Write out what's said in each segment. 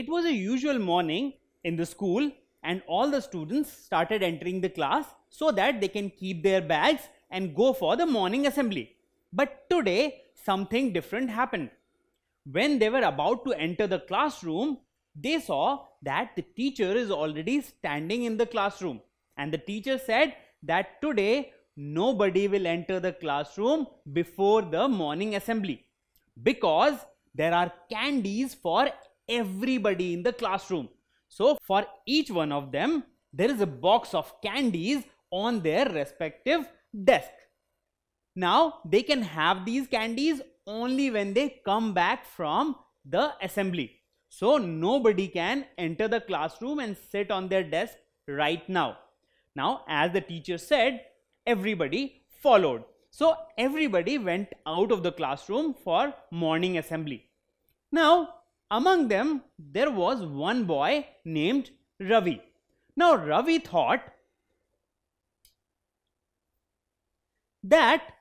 It was a usual morning in the school and all the students started entering the class so that they can keep their bags and go for the morning assembly. But today something different happened. When they were about to enter the classroom, they saw that the teacher is already standing in the classroom and the teacher said that today nobody will enter the classroom before the morning assembly because there are candies for everybody in the classroom. So for each one of them, there is a box of candies on their respective desk. Now they can have these candies only when they come back from the assembly. So nobody can enter the classroom and sit on their desk right now. Now as the teacher said, everybody followed. So everybody went out of the classroom for morning assembly. Now among them, there was one boy named Ravi. Now, Ravi thought that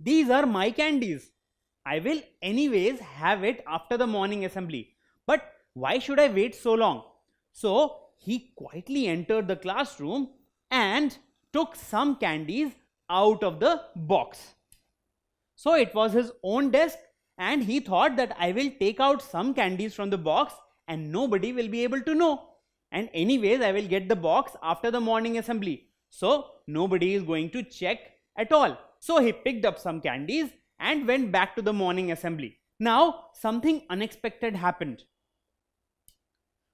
these are my candies. I will, anyways, have it after the morning assembly. But why should I wait so long? So, he quietly entered the classroom and took some candies out of the box. So, it was his own desk and he thought that I will take out some candies from the box and nobody will be able to know. And anyways, I will get the box after the morning assembly. So nobody is going to check at all. So he picked up some candies and went back to the morning assembly. Now something unexpected happened.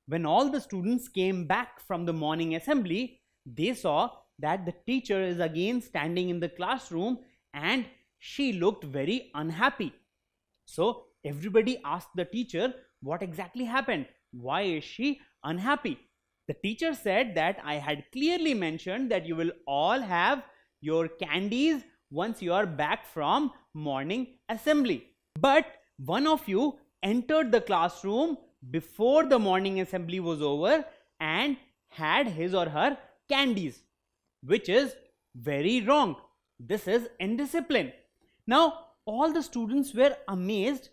When all the students came back from the morning assembly, they saw that the teacher is again standing in the classroom and she looked very unhappy. So everybody asked the teacher what exactly happened. Why is she unhappy? The teacher said that I had clearly mentioned that you will all have your candies once you are back from morning assembly. But one of you entered the classroom before the morning assembly was over and had his or her candies, which is very wrong. This is indiscipline. Now, all the students were amazed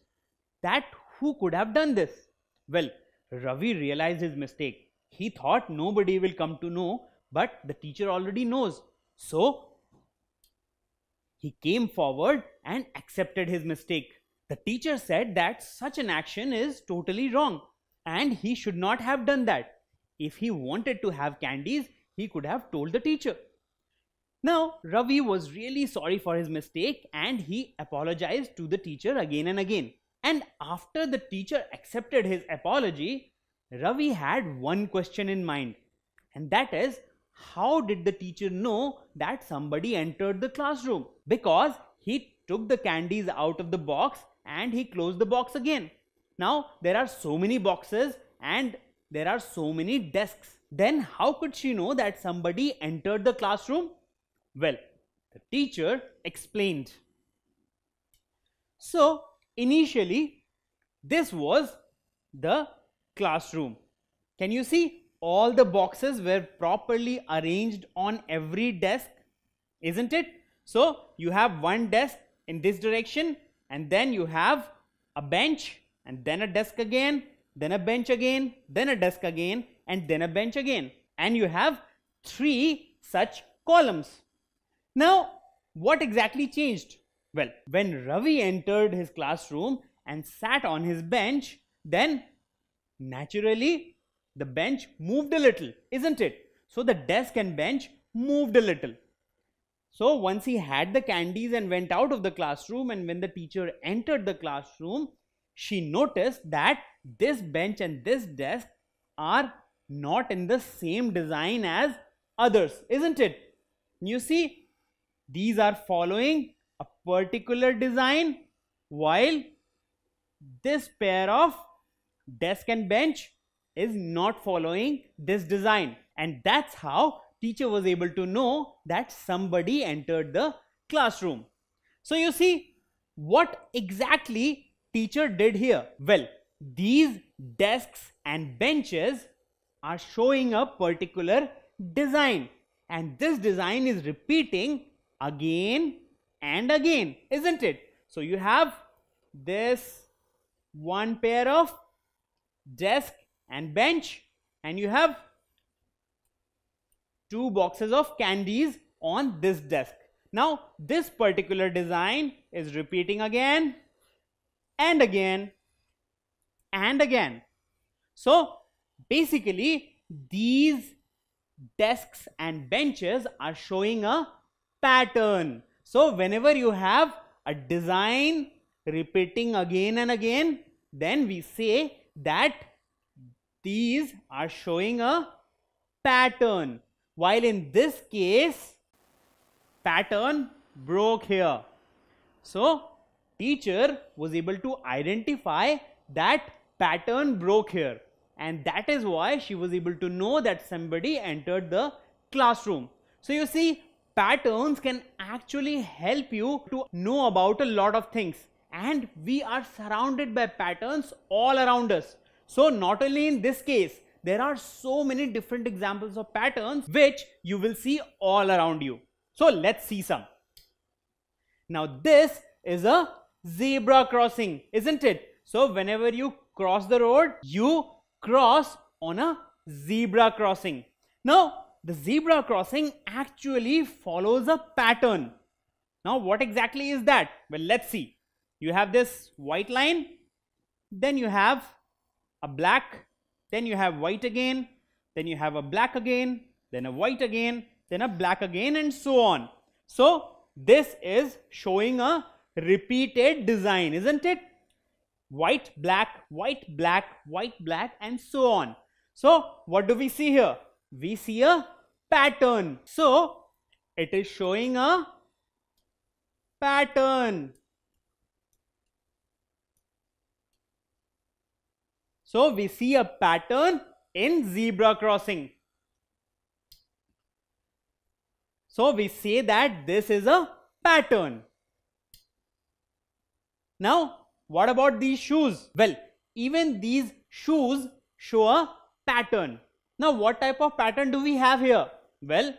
that who could have done this? Well, Ravi realized his mistake. He thought nobody will come to know, but the teacher already knows. So, he came forward and accepted his mistake. The teacher said that such an action is totally wrong and he should not have done that. If he wanted to have candies, he could have told the teacher. Now, Ravi was really sorry for his mistake and he apologized to the teacher again and again. And after the teacher accepted his apology, Ravi had one question in mind, and that is how did the teacher know that somebody entered the classroom? Because he took the candies out of the box and he closed the box again. Now, there are so many boxes and there are so many desks. Then, how could she know that somebody entered the classroom well, the teacher explained. So, initially this was the classroom. Can you see all the boxes were properly arranged on every desk, isn't it? So, you have one desk in this direction and then you have a bench and then a desk again, then a bench again, then a desk again and then a bench again and you have three such columns. Now, what exactly changed? Well, when Ravi entered his classroom and sat on his bench, then naturally the bench moved a little, isn't it? So the desk and bench moved a little. So once he had the candies and went out of the classroom and when the teacher entered the classroom, she noticed that this bench and this desk are not in the same design as others, isn't it? You see, these are following a particular design while this pair of desk and bench is not following this design and that's how teacher was able to know that somebody entered the classroom. So you see what exactly teacher did here? Well, these desks and benches are showing a particular design and this design is repeating again and again, isn't it? So you have this one pair of desk and bench and you have two boxes of candies on this desk. Now this particular design is repeating again and again and again. So basically these desks and benches are showing a pattern. So whenever you have a design repeating again and again, then we say that these are showing a pattern. While in this case, pattern broke here. So teacher was able to identify that pattern broke here. And that is why she was able to know that somebody entered the classroom. So you see patterns can actually help you to know about a lot of things. And we are surrounded by patterns all around us. So not only in this case, there are so many different examples of patterns which you will see all around you. So let's see some. Now this is a zebra crossing, isn't it? So whenever you cross the road, you cross on a zebra crossing. Now the zebra crossing actually follows a pattern. Now, what exactly is that? Well, let's see. You have this white line, then you have a black, then you have white again, then you have a black again, then a white again, then a black again, and so on. So, this is showing a repeated design, isn't it? White, black, white, black, white, black, and so on. So, what do we see here? we see a pattern. So, it is showing a pattern. So, we see a pattern in zebra crossing. So, we say that this is a pattern. Now, what about these shoes? Well, even these shoes show a pattern. Now what type of pattern do we have here? Well,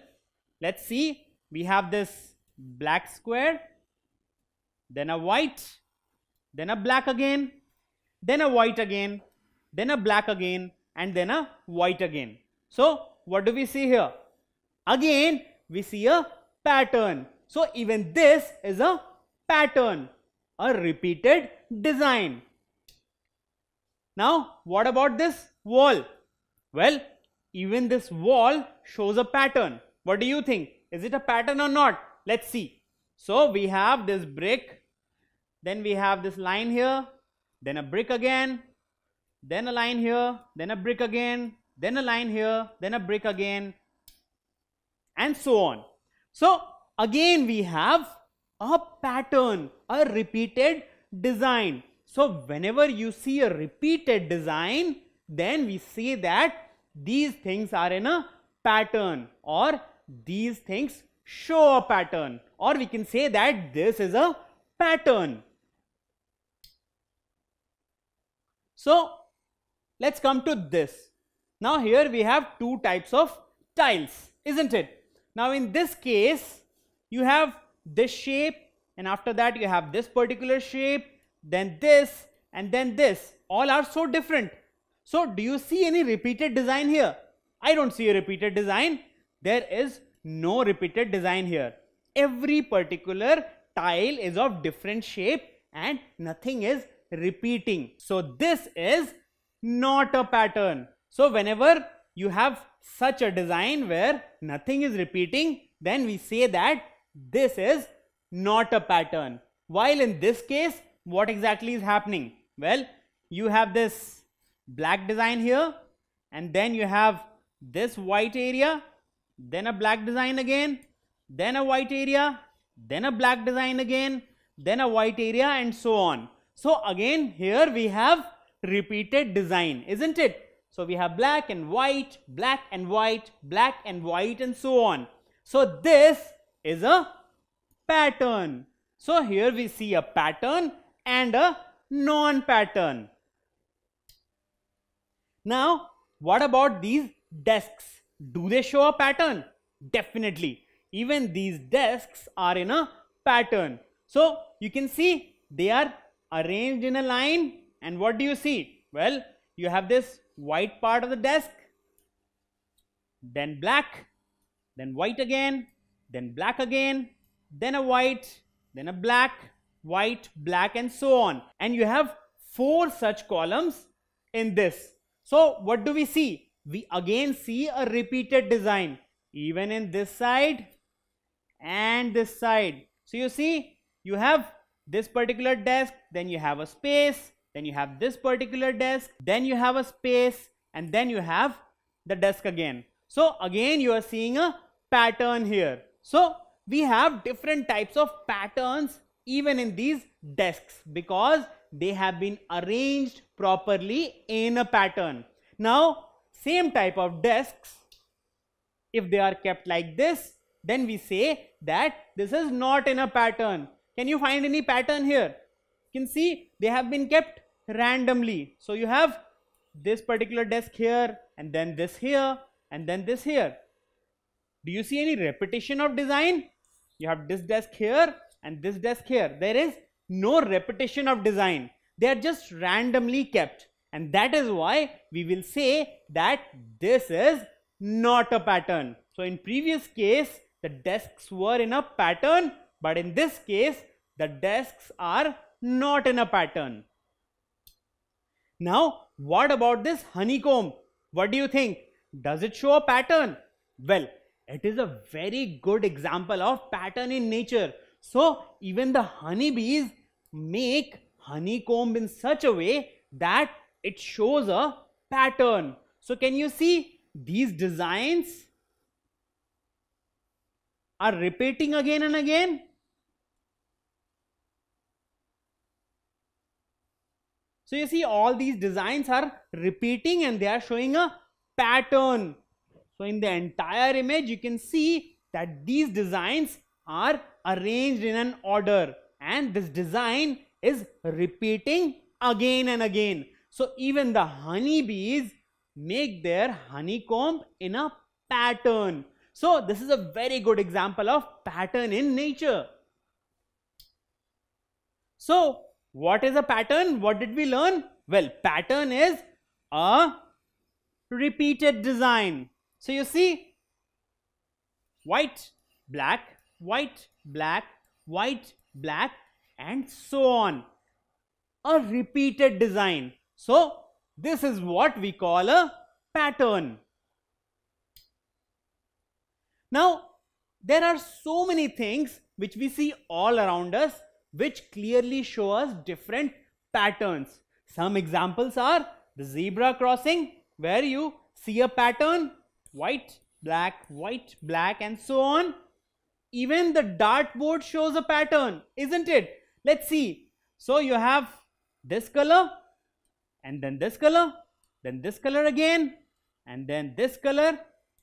let's see. We have this black square, then a white, then a black again, then a white again, then a black again, and then a white again. So what do we see here? Again, we see a pattern. So even this is a pattern, a repeated design. Now, what about this wall? Well, even this wall shows a pattern. What do you think? Is it a pattern or not? Let's see. So we have this brick, then we have this line here, then a brick again, then a line here, then a brick again, then a line here, then a brick again, and so on. So again we have a pattern, a repeated design. So whenever you see a repeated design, then we say that these things are in a pattern or these things show a pattern or we can say that this is a pattern. So let's come to this. Now here we have two types of tiles isn't it? Now in this case you have this shape and after that you have this particular shape then this and then this all are so different so do you see any repeated design here? I don't see a repeated design. There is no repeated design here. Every particular tile is of different shape and nothing is repeating. So this is not a pattern. So whenever you have such a design where nothing is repeating, then we say that this is not a pattern. While in this case, what exactly is happening? Well, you have this black design here and then you have this white area then a black design again then a white area then a black design again then a white area and so on so again here we have repeated design isn't it so we have black and white black and white black and white and so on so this is a pattern so here we see a pattern and a non-pattern now, what about these desks? Do they show a pattern? Definitely. Even these desks are in a pattern. So, you can see they are arranged in a line and what do you see? Well, you have this white part of the desk, then black, then white again, then black again, then a white, then a black, white, black and so on. And you have four such columns in this. So what do we see? We again see a repeated design even in this side and this side. So you see you have this particular desk, then you have a space, then you have this particular desk, then you have a space and then you have the desk again. So again you are seeing a pattern here. So we have different types of patterns even in these desks because they have been arranged properly in a pattern. Now, same type of desks, if they are kept like this, then we say that this is not in a pattern. Can you find any pattern here? You can see they have been kept randomly. So, you have this particular desk here and then this here and then this here. Do you see any repetition of design? You have this desk here and this desk here. There is no repetition of design. They are just randomly kept. And that is why we will say that this is not a pattern. So in previous case, the desks were in a pattern, but in this case, the desks are not in a pattern. Now, what about this honeycomb? What do you think? Does it show a pattern? Well, it is a very good example of pattern in nature. So even the honeybees make honeycomb in such a way that it shows a pattern. So can you see these designs are repeating again and again? So you see all these designs are repeating and they are showing a pattern. So in the entire image you can see that these designs are arranged in an order and this design is repeating again and again. So even the honeybees make their honeycomb in a pattern. So this is a very good example of pattern in nature. So what is a pattern? What did we learn? Well, pattern is a repeated design. So you see white, black, white, black, white, black and so on. A repeated design. So this is what we call a pattern. Now there are so many things which we see all around us which clearly show us different patterns. Some examples are the zebra crossing where you see a pattern white, black, white, black and so on even the dartboard shows a pattern, isn't it? Let's see. So you have this color and then this color, then this color again and then this color,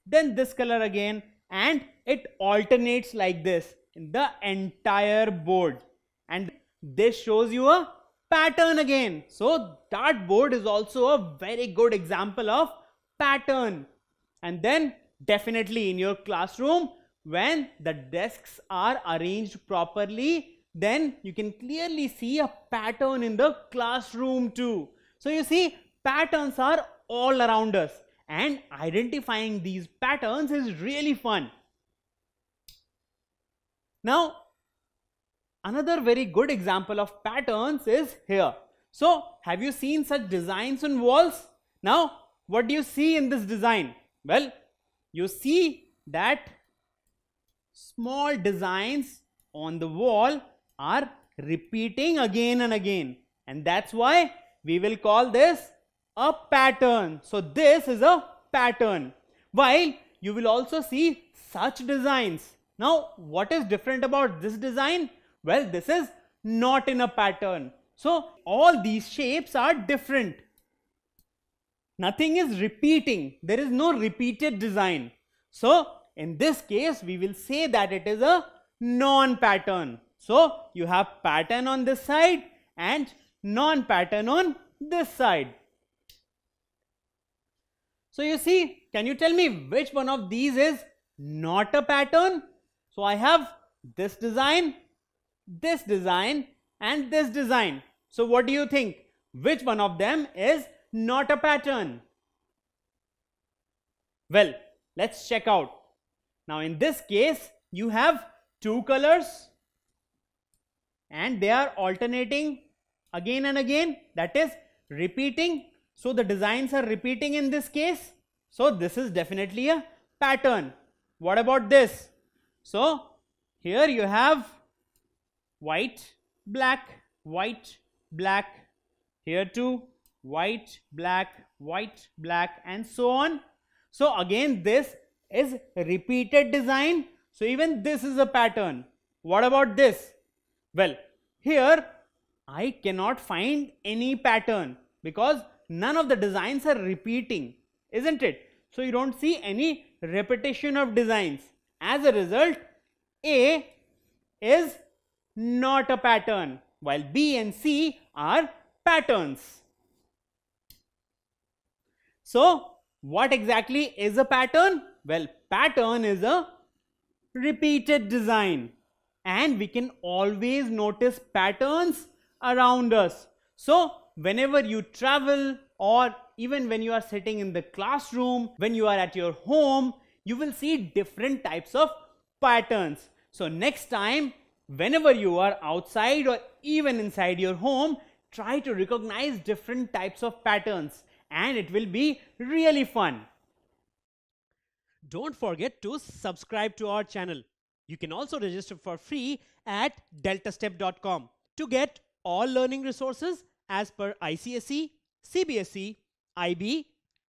then this color again and it alternates like this in the entire board and this shows you a pattern again. So dartboard is also a very good example of pattern and then definitely in your classroom when the desks are arranged properly, then you can clearly see a pattern in the classroom too. So you see patterns are all around us and identifying these patterns is really fun. Now another very good example of patterns is here. So have you seen such designs on walls? Now what do you see in this design? Well you see that small designs on the wall are repeating again and again and that's why we will call this a pattern. So this is a pattern while you will also see such designs. Now what is different about this design? Well this is not in a pattern. So all these shapes are different. Nothing is repeating. There is no repeated design. So in this case we will say that it is a non-pattern. So you have pattern on this side and non-pattern on this side. So you see, can you tell me which one of these is not a pattern? So I have this design, this design and this design. So what do you think? Which one of them is not a pattern? Well, let's check out. Now in this case you have two colors and they are alternating again and again that is repeating. So the designs are repeating in this case. So this is definitely a pattern. What about this? So here you have white, black, white, black, here too, white, black, white, black and so on. So again this is repeated design. So even this is a pattern. What about this? Well, here I cannot find any pattern because none of the designs are repeating, isn't it? So you don't see any repetition of designs. As a result, A is not a pattern while B and C are patterns. So what exactly is a pattern? Well, pattern is a repeated design and we can always notice patterns around us. So, whenever you travel or even when you are sitting in the classroom, when you are at your home, you will see different types of patterns. So, next time, whenever you are outside or even inside your home, try to recognize different types of patterns and it will be really fun don't forget to subscribe to our channel. You can also register for free at deltastep.com to get all learning resources as per ICSE, CBSE, IB,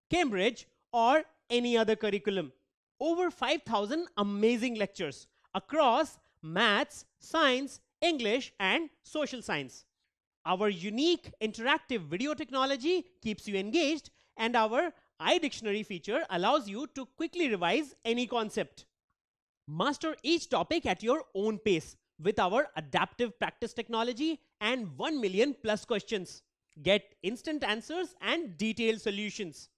Cambridge or any other curriculum. Over 5,000 amazing lectures across maths, science, English and social science. Our unique interactive video technology keeps you engaged and our iDictionary feature allows you to quickly revise any concept. Master each topic at your own pace with our adaptive practice technology and 1 million plus questions. Get instant answers and detailed solutions.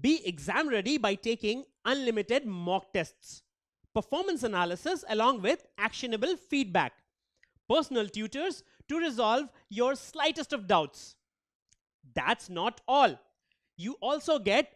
Be exam ready by taking unlimited mock tests. Performance analysis along with actionable feedback. Personal tutors to resolve your slightest of doubts. That's not all. You also get